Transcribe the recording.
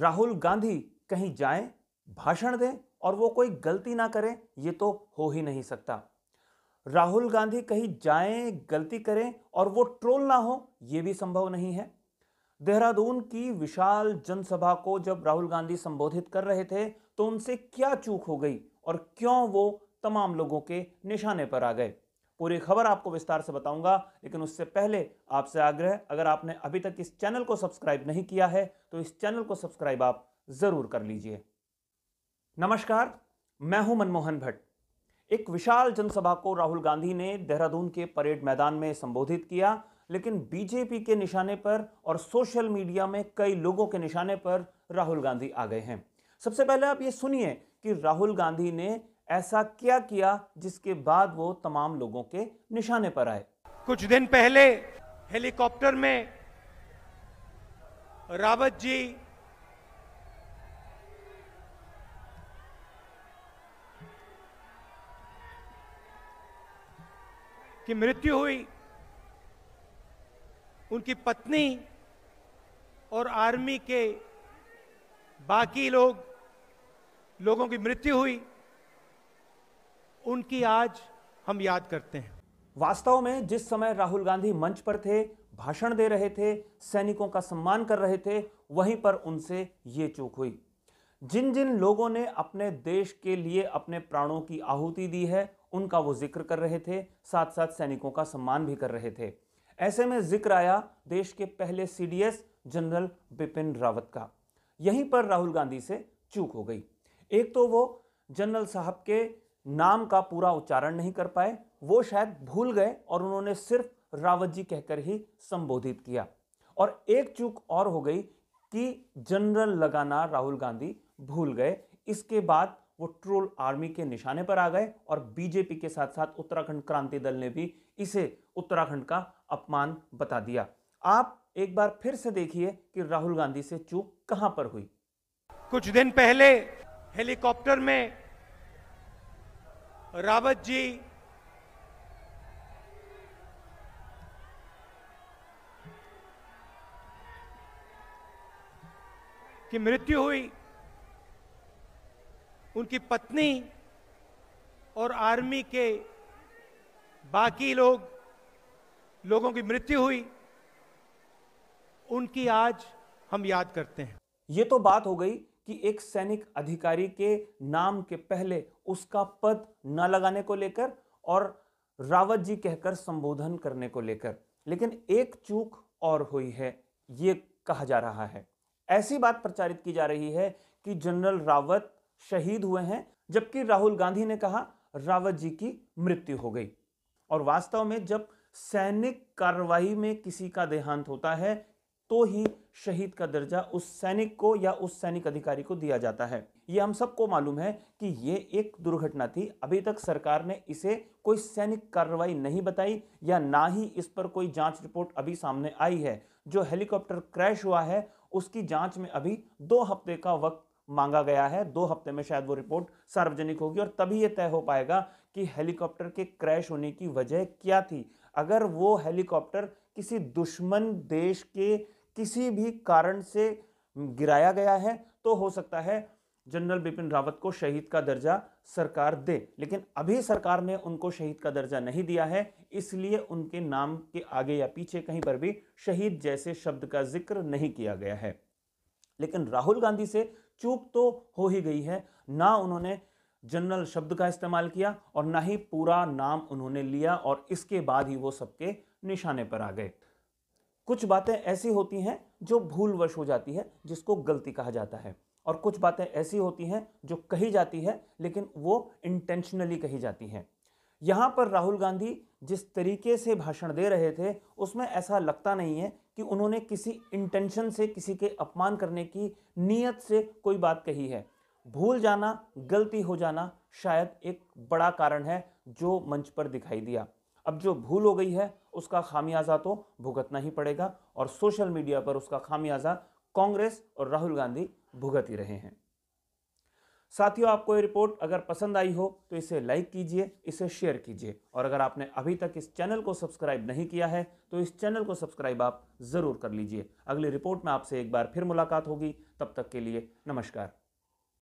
राहुल गांधी कहीं जाएं भाषण दें और वो कोई गलती ना करें ये तो हो ही नहीं सकता राहुल गांधी कहीं जाएं गलती करें और वो ट्रोल ना हो ये भी संभव नहीं है देहरादून की विशाल जनसभा को जब राहुल गांधी संबोधित कर रहे थे तो उनसे क्या चूक हो गई और क्यों वो तमाम लोगों के निशाने पर आ गए पूरी खबर आपको विस्तार से बताऊंगा लेकिन उससे पहले आपसे आग्रह अगर आपने अभी तक इस चैनल को सब्सक्राइब नहीं किया है तो इस चैनल को सब्सक्राइब आप ज़रूर कर लीजिए नमस्कार मैं हूं मनमोहन भट्ट एक विशाल जनसभा को राहुल गांधी ने देहरादून के परेड मैदान में संबोधित किया लेकिन बीजेपी के निशाने पर और सोशल मीडिया में कई लोगों के निशाने पर राहुल गांधी आ गए हैं सबसे पहले आप ये सुनिए कि राहुल गांधी ने ऐसा क्या किया जिसके बाद वो तमाम लोगों के निशाने पर आए कुछ दिन पहले हेलीकॉप्टर में रावत जी की मृत्यु हुई उनकी पत्नी और आर्मी के बाकी लोग लोगों की मृत्यु हुई उनकी आज हम याद करते हैं वास्तव में जिस समय राहुल गांधी मंच पर थे भाषण दे रहे थे सैनिकों का सम्मान कर रहे थे वहीं पर उनसे ये चूक हुई जिन जिन लोगों ने अपने देश के लिए अपने प्राणों की आहुति दी है उनका वो जिक्र कर रहे थे साथ साथ सैनिकों का सम्मान भी कर रहे थे ऐसे में जिक्र आया देश के पहले सीडीएस जनरल बिपिन रावत का यहीं पर राहुल गांधी से चूक हो गई एक तो वो जनरल साहब के नाम का पूरा उच्चारण नहीं कर पाए वो शायद भूल गए और उन्होंने सिर्फ रावत जी कहकर ही संबोधित किया और एक चूक और हो गई कि जनरल लगाना राहुल गांधी भूल गए इसके बाद वो ट्रोल आर्मी के निशाने पर आ गए और बीजेपी के साथ साथ उत्तराखंड क्रांति दल ने भी इसे उत्तराखंड का अपमान बता दिया आप एक बार फिर से देखिए कि राहुल गांधी से चूक कहां पर हुई कुछ दिन पहले हेलीकॉप्टर में रावत जी की मृत्यु हुई उनकी पत्नी और आर्मी के बाकी लोग लोगों की मृत्यु हुई उनकी आज हम याद करते हैं ये तो बात हो गई कि एक सैनिक अधिकारी के नाम के पहले उसका पद न लगाने को लेकर और रावत जी कहकर संबोधन करने को लेकर लेकिन एक चूक और हुई है ये कहा जा रहा है ऐसी बात प्रचारित की जा रही है कि जनरल रावत शहीद हुए हैं जबकि राहुल गांधी ने कहा रावत जी की मृत्यु हो गई और वास्तव में जब सैनिक कार्रवाई में किसी का देहांत होता है तो ही शहीद का दर्जा उस सैनिक को या उस सैनिक अधिकारी को दिया जाता है ये हम सबको मालूम है कि ये एक दुर्घटना थी अभी तक सरकार ने इसे कोई सैनिक कार्रवाई नहीं बताई या ना ही इस पर कोई जांच रिपोर्ट अभी सामने आई है जो हेलीकॉप्टर क्रैश हुआ है उसकी जांच में अभी दो हफ्ते का वक्त मांगा गया है दो हफ्ते में शायद वो रिपोर्ट सार्वजनिक होगी और तभी यह तय हो पाएगा कि हेलीकॉप्टर के क्रैश होने की वजह क्या थी अगर वो हेलीकॉप्टर किसी दुश्मन देश के किसी भी कारण से गिराया गया है तो हो सकता है जनरल बिपिन रावत को शहीद का दर्जा सरकार दे लेकिन अभी सरकार ने उनको शहीद का दर्जा नहीं दिया है इसलिए उनके नाम के आगे या पीछे कहीं पर भी शहीद जैसे शब्द का जिक्र नहीं किया गया है लेकिन राहुल गांधी से चूक तो हो ही गई है ना उन्होंने जनरल शब्द का इस्तेमाल किया और ना ही पूरा नाम उन्होंने लिया और इसके बाद ही वो सबके निशाने पर आ गए कुछ बातें ऐसी होती हैं जो भूलवश हो जाती है जिसको गलती कहा जाता है और कुछ बातें ऐसी होती हैं जो कही जाती है लेकिन वो इंटेंशनली कही जाती हैं यहाँ पर राहुल गांधी जिस तरीके से भाषण दे रहे थे उसमें ऐसा लगता नहीं है कि उन्होंने किसी इंटेंशन से किसी के अपमान करने की नीयत से कोई बात कही है भूल जाना गलती हो जाना शायद एक बड़ा कारण है जो मंच पर दिखाई दिया अब जो भूल हो गई है उसका खामियाजा तो भुगतना ही पड़ेगा और सोशल मीडिया पर उसका खामियाजा कांग्रेस और राहुल गांधी भुगत ही रहे हैं साथियों आपको ये रिपोर्ट अगर पसंद आई हो तो इसे लाइक कीजिए इसे शेयर कीजिए और अगर आपने अभी तक इस चैनल को सब्सक्राइब नहीं किया है तो इस चैनल को सब्सक्राइब आप ज़रूर कर लीजिए अगली रिपोर्ट में आपसे एक बार फिर मुलाकात होगी तब तक के लिए नमस्कार